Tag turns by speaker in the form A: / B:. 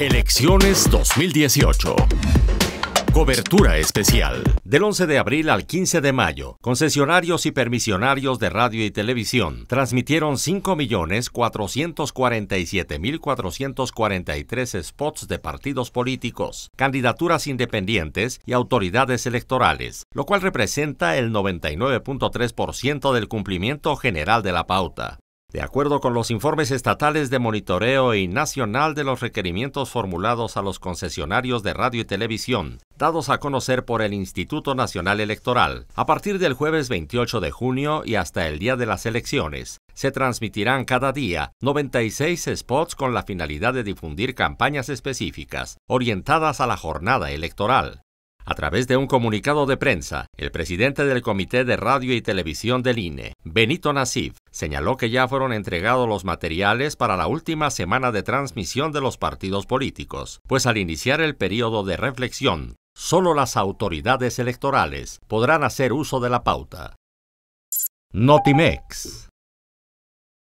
A: Elecciones 2018. Cobertura especial. Del 11 de abril al 15 de mayo, concesionarios y permisionarios de radio y televisión transmitieron 5.447.443 spots de partidos políticos, candidaturas independientes y autoridades electorales, lo cual representa el 99.3% del cumplimiento general de la pauta. De acuerdo con los informes estatales de monitoreo y nacional de los requerimientos formulados a los concesionarios de radio y televisión, dados a conocer por el Instituto Nacional Electoral, a partir del jueves 28 de junio y hasta el día de las elecciones, se transmitirán cada día 96 spots con la finalidad de difundir campañas específicas orientadas a la jornada electoral. A través de un comunicado de prensa, el presidente del Comité de Radio y Televisión del INE, Benito Nassif, señaló que ya fueron entregados los materiales para la última semana de transmisión de los partidos políticos, pues al iniciar el periodo de reflexión, solo las autoridades electorales podrán hacer uso de la pauta.
B: Notimex.